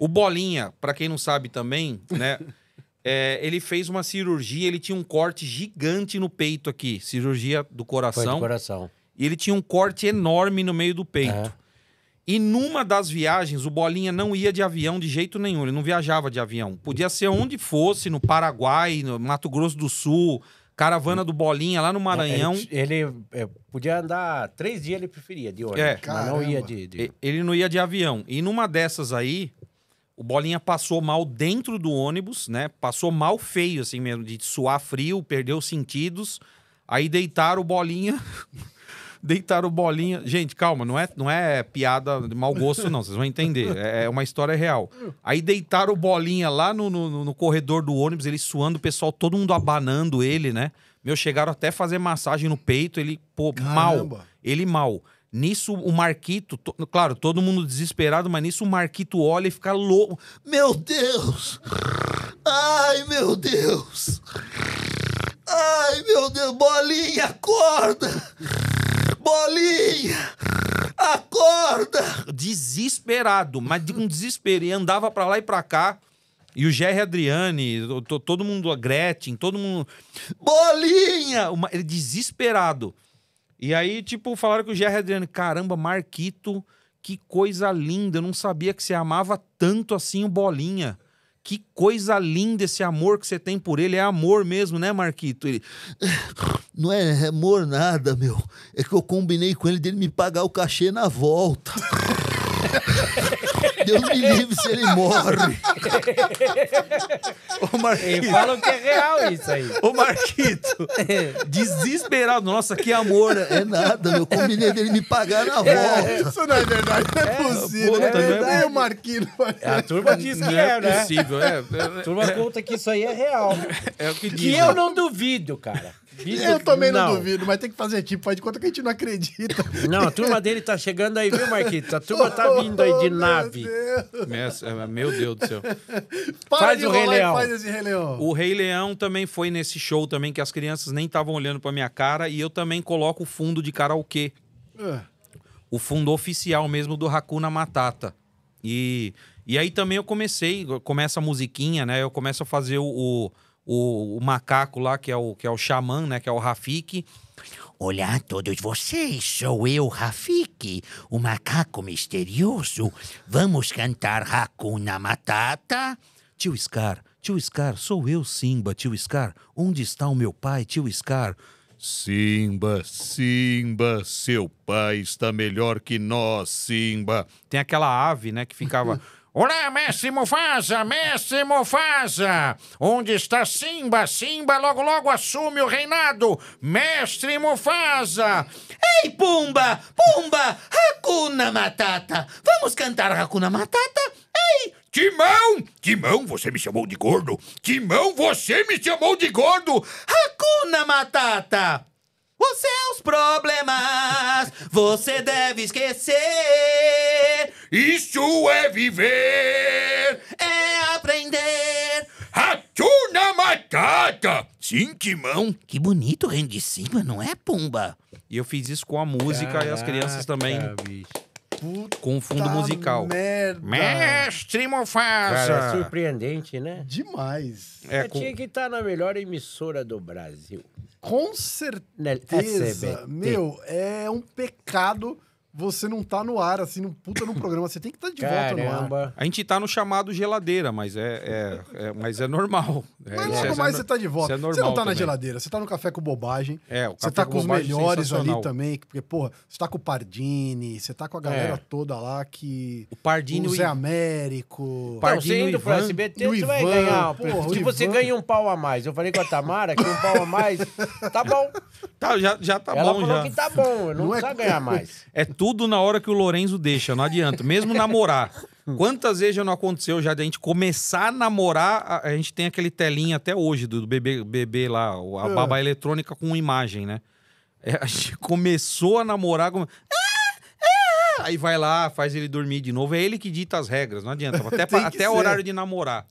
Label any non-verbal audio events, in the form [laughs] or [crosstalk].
O Bolinha, para quem não sabe também, né? [laughs] É, ele fez uma cirurgia, ele tinha um corte gigante no peito aqui, cirurgia do coração. Foi do coração. E ele tinha um corte enorme no meio do peito. E numa das viagens, o Bolinha não ia de avião de jeito nenhum, ele não viajava de avião. Podia ser onde fosse, no Paraguai, no Mato Grosso do Sul, caravana do Bolinha lá no é, Maranhão. Ele, ele, é, podia andar três dias, ele preferia de ônibus, é. mas não ia de, de... Ele não ia de avião. E numa dessas aí, o Bolinha passou mal dentro do ônibus, né? Passou mal feio, assim mesmo, de suar frio, perdeu os sentidos. Aí deitaram o Bolinha. [laughs] deitaram o Bolinha. Gente, calma, não é, não é piada de mau gosto, não. Vocês vão entender. É, é uma história real. Aí deitaram o Bolinha lá no, no, no corredor do ônibus, ele suando, o pessoal todo mundo abanando ele, né? Meu, chegaram até fazer massagem no peito, ele, pô, Caramba. mal. Ele mal. Nisso o Marquito, to... claro, todo mundo desesperado, mas nisso o Marquito olha e fica louco. Meu Deus! Ai, meu Deus! Ai, meu Deus! Bolinha, acorda! Bolinha! Acorda! Desesperado, mas de um desespero. E andava para lá e pra cá. E o Jerry Adriane, todo mundo, a Gretchen, todo mundo. Bolinha! Uma... Desesperado. E aí, tipo, falaram que o Gerry Adriano, caramba, Marquito, que coisa linda. Eu não sabia que você amava tanto assim o Bolinha. Que coisa linda esse amor que você tem por ele. É amor mesmo, né, Marquito? Ele. Não é, é amor nada, meu. É que eu combinei com ele dele me pagar o cachê na volta. [laughs] Deus me livre se ele morre. [laughs] Ô Marquito. E falam que é real isso aí. Ô Marquito, [laughs] desesperado. Nossa, que amor. É nada, meu. Combinei dele me pagar na é volta. Isso não é verdade, não é, é possível. Puta, é, é verdade. Nem o Marquito. A turma diz que é, né? possível. é, a turma conta que isso aí é real. É o que diz. Que eu né? não duvido, cara duvido. Eu também não, não, duvido, mas tem que fazer tipo, faz de conta que a gente não acredita. [laughs] Não, a turma dele tá chegando aí, viu, Marquito? A turma tá [laughs] oh, vindo aí de oh, nave. Meu, meu Deus, do céu. Para faz o Rei Leão. Faz esse Rei Leão. O Rei Leão também foi nesse show também que as crianças nem estavam olhando pra minha cara e eu também coloco o fundo de karaokê. Uh. O fundo oficial mesmo do Hakuna Matata. E, e aí também eu comecei, começa a musiquinha, né? Eu começo a fazer o, o o, o, macaco lá, que é o, que é o xamã, né? Que é o Rafik. Olá a todos vocês, sou eu, Rafik, o macaco misterioso. Vamos cantar Hakuna Matata? Tio Scar, tio Scar, sou eu, Simba, tio Scar. Onde está o meu pai, tio Scar? Simba, Simba, seu pai está melhor que nós, Simba. Tem aquela ave, né, que ficava. [laughs] Olá, Mestre Mufasa, Mestre Mufasa! Onde está Simba? Simba logo logo assume o reinado! Mestre Mufasa! Ei, Pumba! Pumba! Hakuna Matata! Vamos cantar Hakuna Matata? Ei! Timão! Timão, você me chamou de gordo! Timão, você me chamou de gordo! Hakuna Matata! Você é problemas você deve esquecer. Isso é viver, é aprender. Ratuna Matata! Cintimão! Que bonito o de cima, não é, Pumba? E eu fiz isso com a música Caraca, e as crianças também. Puta com o fundo musical. Merda. Mestre Mufasa! é surpreendente, né? Demais. É, com... Tinha que estar na melhor emissora do Brasil. Com certeza. Né, é, Meu, é um pecado você não tá no ar, assim, no puta num programa. Você tem que estar tá de Caramba. volta no ar. A gente tá no chamado geladeira, mas é, é, é mas é normal. É, mas logo é mais você tá de é volta. você não tá também. na geladeira, você tá no café com bobagem. É, o café Você tá com, com os é melhores ali também. Porque, porra, você tá com o Pardini, você tá com a galera toda lá que. O Pardini. O Zé Américo. O Pardini, e o SBT, tipo, você Ivan, vai ganhar. Porra, se você ganha um pau a mais. Eu falei com a Tamara que um pau a mais, [laughs] tá bom. Tá, já, já tá Ela bom. Ela falou já. que tá bom, não, não precisa ganhar mais. É tudo na hora que o Lorenzo deixa, não adianta. Mesmo namorar. [laughs] Quantas vezes já não aconteceu já de a gente começar a namorar, a, a gente tem aquele telinho até hoje do, do bebê, bebê lá, a é. babá eletrônica com imagem, né? É, a gente [laughs] começou a namorar ah, ah, Aí vai lá, faz ele dormir de novo. É ele que dita as regras, não adianta. Até, [laughs] pra, até o horário de namorar.